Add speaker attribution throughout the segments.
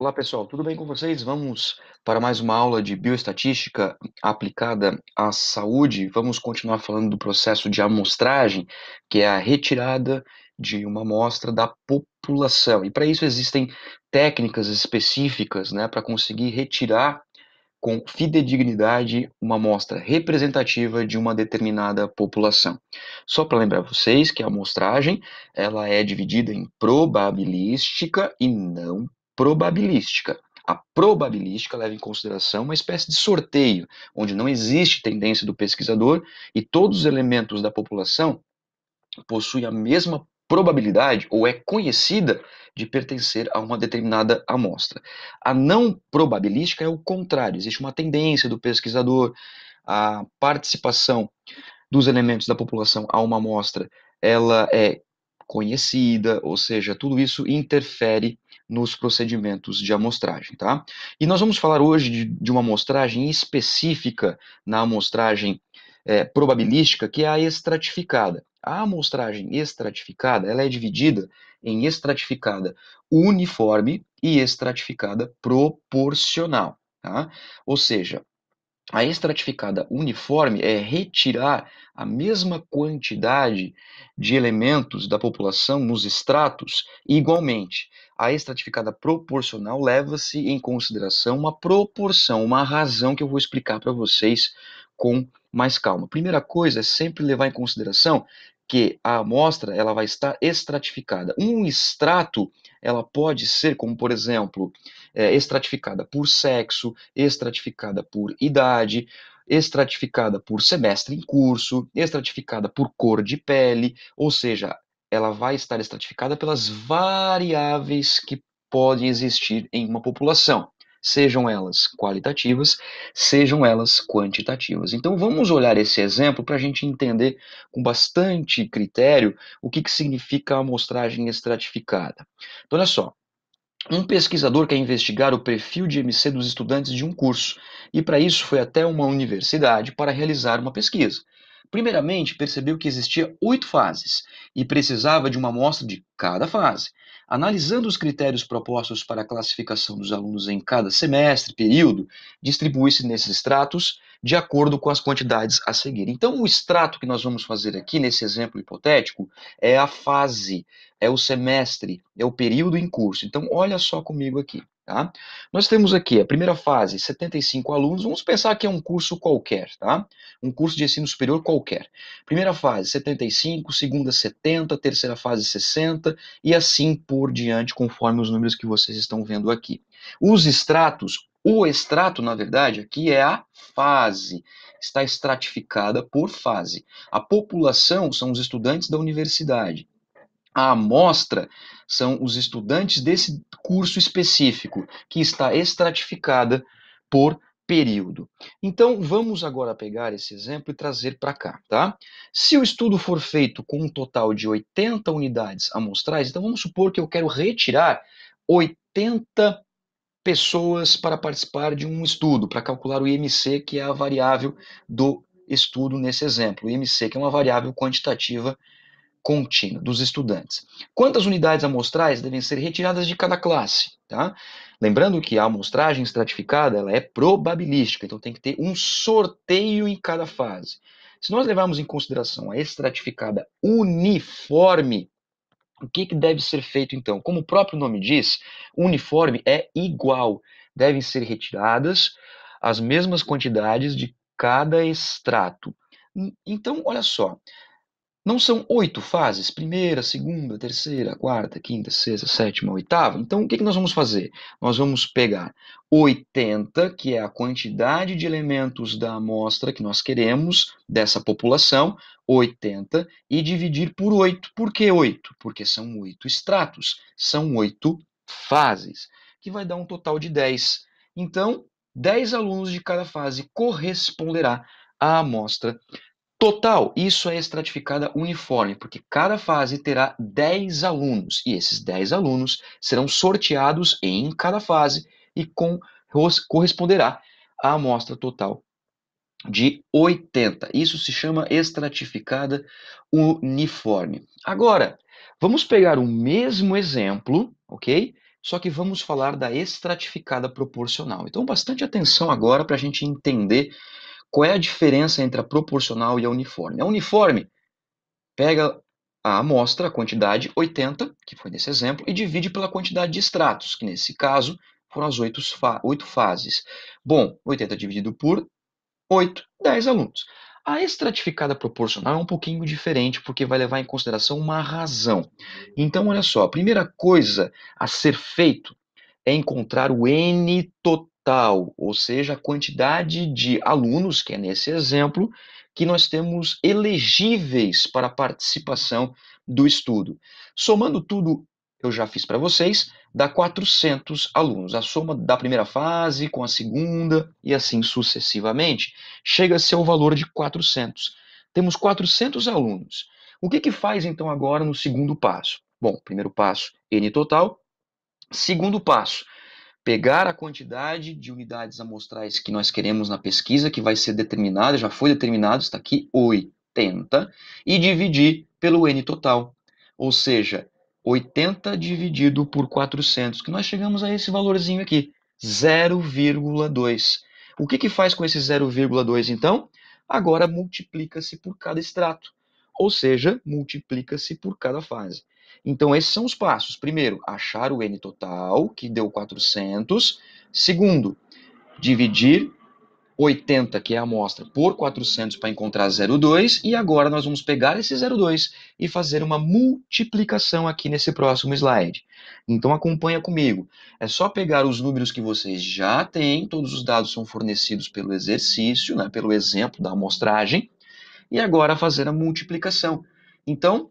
Speaker 1: Olá pessoal, tudo bem com vocês? Vamos para mais uma aula de bioestatística aplicada à saúde. Vamos continuar falando do processo de amostragem, que é a retirada de uma amostra da população. E para isso existem técnicas específicas né, para conseguir retirar com fidedignidade uma amostra representativa de uma determinada população. Só para lembrar vocês que a amostragem ela é dividida em probabilística e não probabilística. A probabilística leva em consideração uma espécie de sorteio, onde não existe tendência do pesquisador e todos os elementos da população possuem a mesma probabilidade ou é conhecida de pertencer a uma determinada amostra. A não probabilística é o contrário, existe uma tendência do pesquisador, a participação dos elementos da população a uma amostra, ela é conhecida, ou seja, tudo isso interfere nos procedimentos de amostragem, tá? E nós vamos falar hoje de, de uma amostragem específica na amostragem é, probabilística, que é a estratificada. A amostragem estratificada, ela é dividida em estratificada uniforme e estratificada proporcional, tá? Ou seja, a estratificada uniforme é retirar a mesma quantidade de elementos da população nos estratos igualmente. A estratificada proporcional leva-se em consideração uma proporção, uma razão que eu vou explicar para vocês com mais calma. Primeira coisa é sempre levar em consideração que a amostra ela vai estar estratificada. Um extrato ela pode ser, como por exemplo, é, estratificada por sexo, estratificada por idade, estratificada por semestre em curso, estratificada por cor de pele, ou seja, ela vai estar estratificada pelas variáveis que podem existir em uma população, sejam elas qualitativas, sejam elas quantitativas. Então vamos olhar esse exemplo para a gente entender com bastante critério o que, que significa a amostragem estratificada. Então, olha só, um pesquisador quer investigar o perfil de MC dos estudantes de um curso, e para isso foi até uma universidade para realizar uma pesquisa. Primeiramente, percebeu que existia oito fases e precisava de uma amostra de cada fase. Analisando os critérios propostos para a classificação dos alunos em cada semestre, período, distribui-se nesses extratos de acordo com as quantidades a seguir. Então, o extrato que nós vamos fazer aqui, nesse exemplo hipotético, é a fase, é o semestre, é o período em curso. Então, olha só comigo aqui. Tá? Nós temos aqui a primeira fase, 75 alunos. Vamos pensar que é um curso qualquer, tá? Um curso de ensino superior qualquer. Primeira fase, 75, segunda, 70, terceira fase, 60 e assim por diante, conforme os números que vocês estão vendo aqui. Os extratos, o extrato, na verdade, aqui é a fase. Está estratificada por fase. A população são os estudantes da universidade. A amostra são os estudantes desse curso específico, que está estratificada por período. Então, vamos agora pegar esse exemplo e trazer para cá, tá? Se o estudo for feito com um total de 80 unidades amostrais, então vamos supor que eu quero retirar 80 pessoas para participar de um estudo, para calcular o IMC, que é a variável do estudo nesse exemplo. O IMC, que é uma variável quantitativa contínua dos estudantes. Quantas unidades amostrais devem ser retiradas de cada classe? Tá? Lembrando que a amostragem estratificada ela é probabilística, então tem que ter um sorteio em cada fase. Se nós levarmos em consideração a estratificada uniforme, o que, que deve ser feito então? Como o próprio nome diz, uniforme é igual. Devem ser retiradas as mesmas quantidades de cada extrato. Então, olha só, não são oito fases? Primeira, segunda, terceira, quarta, quinta, sexta, sétima, oitava? Então, o que, nós vamos fazer? Nós vamos pegar 80, que é a quantidade de elementos da amostra que nós queremos, dessa população, 80, e dividir por 8. Por que 8? Porque são oito estratos, são oito fases, que vai dar um total de 10. Então, 10 alunos de cada fase corresponderá à amostra Total, isso é estratificada uniforme, porque cada fase terá 10 alunos, e esses 10 alunos serão sorteados em cada fase e com, corresponderá à amostra total de 80. Isso se chama estratificada uniforme. Agora, vamos pegar o mesmo exemplo, ok? Só que vamos falar da estratificada proporcional. Então, bastante atenção agora para a gente entender qual é a diferença entre a proporcional e a uniforme? A uniforme pega a amostra, a quantidade 80, que foi nesse exemplo, e divide pela quantidade de estratos, que nesse caso foram as oito, fa fases. Bom, 80 dividido por 8, 10 alunos. A estratificada proporcional é um pouquinho diferente, porque vai levar em consideração uma razão. Então, olha só, a primeira coisa a ser feito é encontrar o N total total, ou seja, a quantidade de alunos, que é nesse exemplo, que nós temos elegíveis para participação do estudo. Somando tudo, eu já fiz para vocês, dá 400 alunos. A soma da primeira fase com a segunda e assim sucessivamente chega a ser o valor de 400. Temos 400 alunos. O que, que faz então agora no segundo passo? Bom, primeiro passo, N total. Segundo passo, pegar a quantidade de unidades amostrais que nós queremos na pesquisa, que vai ser determinada, já foi determinado, está aqui 80, e dividir pelo N total. Ou seja, 80 dividido por 400, que nós chegamos a esse valorzinho aqui, 0,2. O que, que faz com esse 0,2 então? Agora multiplica-se por cada extrato, ou seja, multiplica-se por cada fase. Então, esses são os passos. Primeiro, achar o N total, que deu 400. Segundo, dividir 80, que é a amostra, por 400 para encontrar 0,2. E agora nós vamos pegar esse 0,2 e fazer uma multiplicação aqui nesse próximo slide. Então, acompanha comigo. É só pegar os números que vocês já têm, todos os dados são fornecidos pelo exercício, né, pelo exemplo da amostragem, e agora fazer a multiplicação. Então,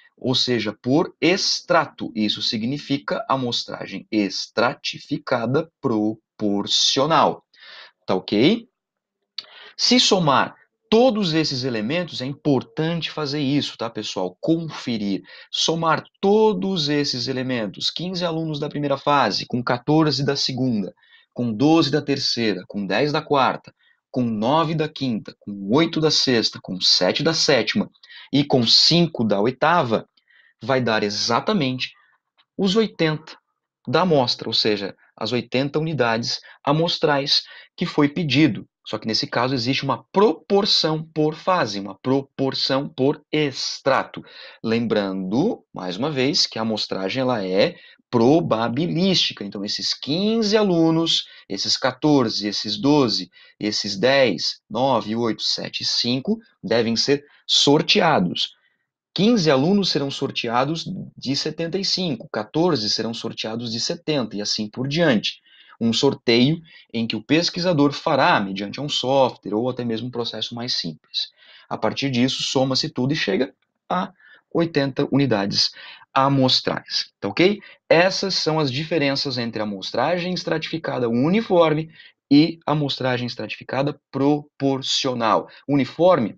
Speaker 1: ou seja, por extrato. Isso significa amostragem estratificada proporcional. Tá ok? Se somar todos esses elementos, é importante fazer isso, tá, pessoal? Conferir, somar todos esses elementos, 15 alunos da primeira fase, com 14 da segunda, com 12 da terceira, com 10 da quarta, com 9 da quinta, com 8 da sexta, com 7 da sétima e com 5 da oitava, vai dar exatamente os 80 da amostra, ou seja, as 80 unidades amostrais que foi pedido. Só que nesse caso existe uma proporção por fase, uma proporção por extrato. Lembrando, mais uma vez, que a amostragem ela é probabilística. Então, esses 15 alunos, esses 14, esses 12, esses 10, 9, 8, 7 e 5 devem ser sorteados. 15 alunos serão sorteados de 75, 14 serão sorteados de 70 e assim por diante. Um sorteio em que o pesquisador fará mediante um software ou até mesmo um processo mais simples. A partir disso, soma-se tudo e chega a 80 unidades amostrais, tá ok? Essas são as diferenças entre a amostragem estratificada uniforme e a amostragem estratificada proporcional. Uniforme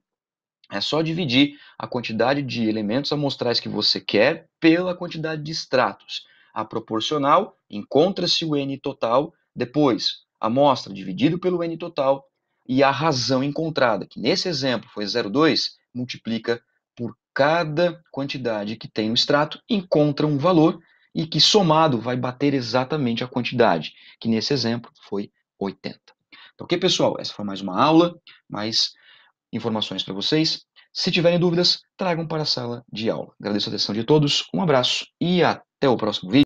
Speaker 1: é só dividir a quantidade de elementos amostrais que você quer pela quantidade de extratos. A proporcional encontra-se o N total, depois a amostra dividido pelo N total e a razão encontrada, que nesse exemplo foi 0,2, multiplica por cada quantidade que tem no extrato, encontra um valor e que somado vai bater exatamente a quantidade, que nesse exemplo foi 80. Então, ok, pessoal? Essa foi mais uma aula, mas informações para vocês. Se tiverem dúvidas, tragam para a sala de aula. Agradeço a atenção de todos, um abraço e até o próximo vídeo.